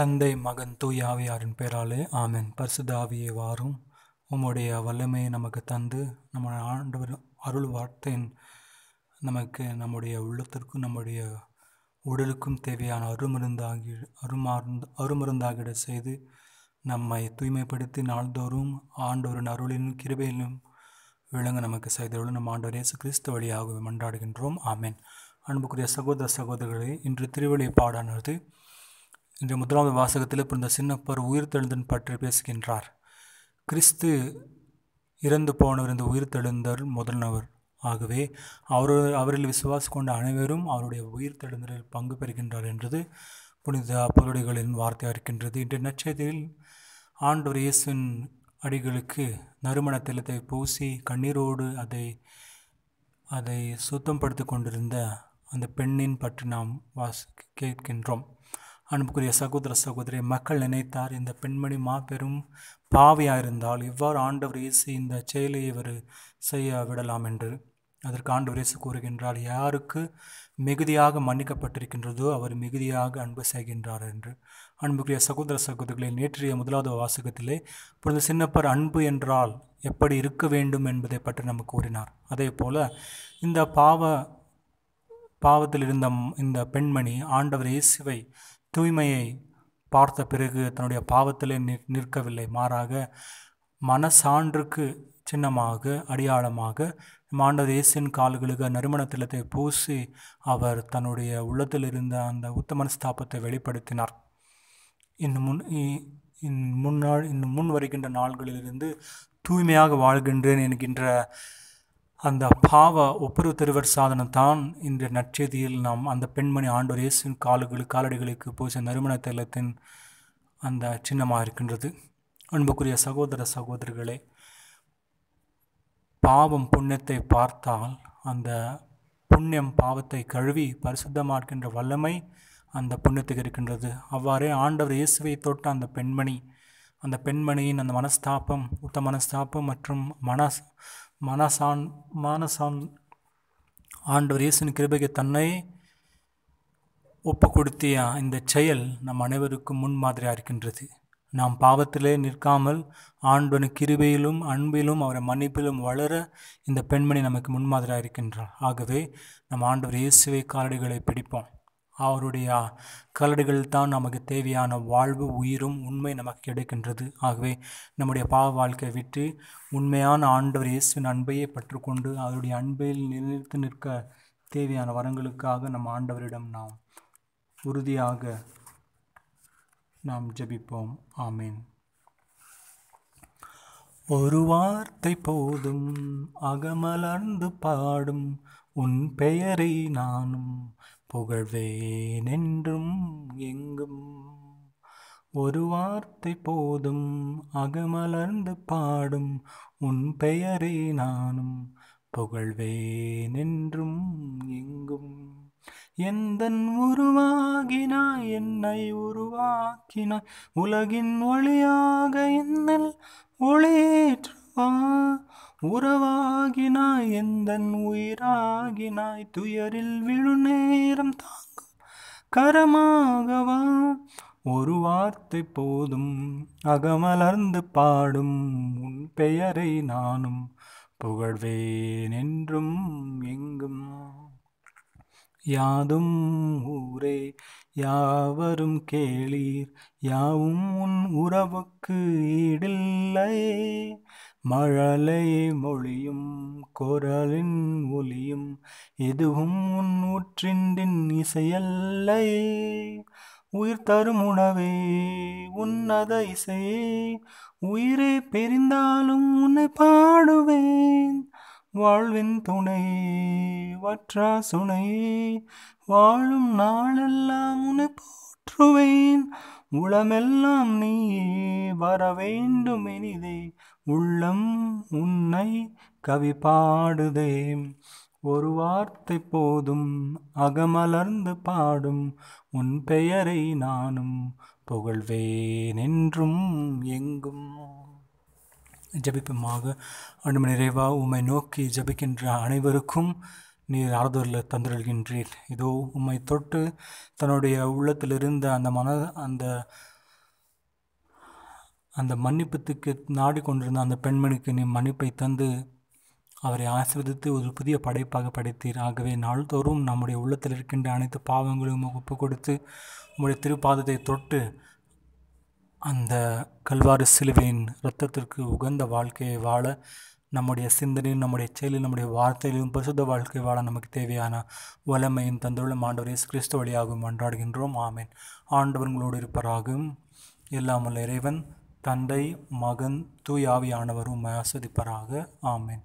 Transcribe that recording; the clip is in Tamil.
தந்தை மகன் தூய் பேராலே பெயராலே ஆமேன் பரிசுத வாரும் உம்முடைய வல்லமையை நமக்கு தந்து நம்ம ஆண்டவர் அருள் வார்த்தையின் நமக்கு நம்முடைய உள்ளத்திற்கும் நம்முடைய உடலுக்கும் தேவையான அருமருந்தாகி அருமார்ந்த அருமருந்தாகிட செய்து நம்மை தூய்மைப்படுத்தி நாள்தோறும் ஆண்டவரின் அருளிலும் கிருபையிலும் விளங்க நமக்கு செய்தவர்களும் நம்ம ஆண்டவர் இயேசு கிறிஸ்து வழியாக மன்றாடுகின்றோம் ஆமேன் அன்புக்குரிய சகோதர சகோதரர்களே இன்று திருவள்ளி பாடானது இன்று முதலாவது வாசகத்தில் பிறந்த சின்னப்பர் உயிர் தெழுந்தன் பற்றி பேசுகின்றார் கிறிஸ்து இறந்து போனவர் இந்த உயிர் தெழுந்தர் முதல்வர் ஆகவே அவர் அவரில் விசுவாசி கொண்ட அனைவரும் அவருடைய உயிர் தெழுந்தலில் பங்கு பெறுகின்றார் என்றது புனித அப்பருடைகளின் வார்த்தையாக இருக்கின்றது இன்று நட்சத்திரத்தில் ஆண்டவர் இயேசுவின் அடிகளுக்கு நறுமண திலத்தை பூசி கண்ணீரோடு அதை அதை சுத்தம் படுத்தி கொண்டிருந்த அந்த பெண்ணின் பற்றி நாம் வாசி கேட்கின்றோம் அன்புக்குரிய சகோதர சகோதரி மக்கள் நினைத்தார் இந்த பெண்மணி மாபெரும் பாவியாக இருந்தால் இவ்வாறு ஆண்டவர் இயேசு இந்த செயலை இவர் செய்ய விடலாம் என்று அதற்கு ஆண்டவர் இயேசு கூறுகின்றார் யாருக்கு மிகுதியாக மன்னிக்கப்பட்டிருக்கின்றதோ அவர் மிகுதியாக அன்பு செய்கின்றார் என்று அன்புக்குரிய சகோதர சகோதரிகளை நேற்றைய முதலாவது வாசகத்திலே பொழுது சின்னப்பர் அன்பு என்றால் எப்படி இருக்க வேண்டும் என்பதை பற்றி நம்ம கூறினார் அதே போல் இந்த பாவ பாவத்தில் இருந்த இந்த பெண்மணி ஆண்டவர் இயேசுவை தூய்மையை பார்த்த பிறகு தன்னுடைய பாவத்திலே நிற்கவில்லை மாறாக மனசான்றுக்கு சின்னமாக அடையாளமாக மாண்டது இயேசின் கால்களுக்கு நறுமண திலத்தை பூசி அவர் தன்னுடைய உள்ளத்தில் இருந்த அந்த உத்தமனஸ்தாபத்தை வெளிப்படுத்தினார் இன்னும் முன் இன் முன்னாள் இன்னும் முன் வருகின்ற நாள்களிலிருந்து தூய்மையாக வாழ்கின்றேன் என்கின்ற அந்த பாவ ஒப்புரு திருவர் சாதனம் தான் இந்த நற்செய்தியில் நாம் அந்த பெண்மணி ஆண்டோர் இயேசின் காலுகள் காலடிகளுக்கு பூச நறுமண தைலத்தின் அந்த சின்னமாக இருக்கின்றது அன்புக்குரிய சகோதர சகோதரிகளே பாவம் புண்ணியத்தை பார்த்தால் அந்த புண்ணியம் பாவத்தை கழுவி பரிசுத்தமாக்கின்ற வல்லமை அந்த புண்ணியத்துக்கு இருக்கின்றது அவ்வாறே ஆண்டவர் இயேசுவை தொட்ட அந்த பெண்மணி அந்த பெண்மணியின் அந்த மனஸ்தாபம் உத்த மனஸ்தாபம் மற்றும் மன மனசான் மனசான் ஆண்டவர் இயேசுவின் கிருபைக்கு தன்னை ஒப்பு கொடுத்திய இந்த செயல் நம் அனைவருக்கும் முன்மாதிரியாக இருக்கின்றது நாம் பாவத்திலே நிற்காமல் ஆண்டவன் கிருபையிலும் அன்பிலும் அவரை மன்னிப்பிலும் வளர இந்த பெண்மணி நமக்கு முன்மாதிரியாக இருக்கின்றார் ஆகவே நம் ஆண்டவர் இயேசுவை காலடிகளை பிடிப்போம் அவருடைய கலடுகள் தான் நமக்கு தேவையான வாழ்வு உயிரும் உண்மை நமக்கு கிடைக்கின்றது ஆகவே நம்முடைய பாவ வாழ்க்கை விட்டு உண்மையான ஆண்டவர் இயேசுவின் அன்பையே பற்றுக்கொண்டு அவருடைய அன்பையில் நிலைத்து நிற்க தேவையான வரங்களுக்காக நம் ஆண்டவரிடம் நாம் உறுதியாக நாம் ஜபிப்போம் ஆமேன் ஒரு வார்த்தை போதும் அகமலர்ந்து பாடும் உன் பெயரை நானும் புகழ்வேன் என்றும் எங்கும் ஒரு வார்த்தை போதும் அகமலர்ந்து பாடும் உன் பெயரே நானும் புகழ்வேன் என்றும் எங்கும் எந்தன் உருவாகினாய் என்னை உருவாக்கினாய் உலகின் ஒளியாக என்னில் ஒளியேற்றுவா உறவாகினாய் எந்த உயிராகினாய் துயரில் நேரம் தாங்கும் கரமாகவா ஒரு வார்த்தை போதும் அகமலர்ந்து பாடும் உன் பெயரை நானும் புகழ்வேன் என்றும் எங்கும் யாதும் ஊரே யாவரும் கேளீர் யாவும் உன் உறவுக்கு ஈடில்லை மழலை மொழியும் குரலின் ஒலியும் எதுவும் உன் ஊற்றின்றின் இசையல்லை உயிர் தரும் உணவே உன்னத இசையே உயிரை பிரிந்தாலும் உன்னை பாடுவேன் வாழ்வின் துணை வற்றா சுனை வாழும் நாளெல்லாம் உன்னை போற்றுவேன் உளமெல்லாம் நீயே வர வேண்டும் இனிதே உள்ளம் உன்னை கவி பாடுதே ஒரு வார்த்தை போதும் அகமலர்ந்து பாடும் உன் பெயரை நானும் புகழ்வேன் என்றும் எங்கும் ஜபிப்புமாக அன்பு நிறைவா உமை நோக்கி ஜபிக்கின்ற அனைவருக்கும் நீர் ஆறுதலில் தந்திருக்கின்றீர் இதோ உம்மை தொட்டு தன்னுடைய இருந்த அந்த மன அந்த அந்த மன்னிப்புத்துக்கு நாடிக்கொண்டிருந்த அந்த பெண்மணிக்கு நீ மன்னிப்பை தந்து அவரை ஆசிர்வதித்து ஒரு புதிய படைப்பாக படைத்தீர் ஆகவே நாள்தோறும் நம்முடைய உள்ளத்தில் இருக்கின்ற அனைத்து பாவங்களையும் ஒப்பு கொடுத்து உங்களுடைய திருப்பாதத்தை தொட்டு அந்த கல்வாறு சிலுவையின் இரத்தத்திற்கு உகந்த வாழ்க்கையை வாழ நம்முடைய சிந்தனையில் நம்முடைய செயலில் நம்முடைய வார்த்தையிலும் பரிசுத்த வாழ்க்கை வாழ நமக்கு தேவையான வளமையும் தந்துள்ள ஆண்டவரே இயேசு கிறிஸ்து வழியாகவும் அன்றாடுகின்றோம் ஆமேன் ஆண்டவர்களோடு இருப்பராகும் எல்லாமல் இறைவன் தந்தை மகன் தூயாவியானவரும் ஆஸ்வதிப்பராக ஆமேன்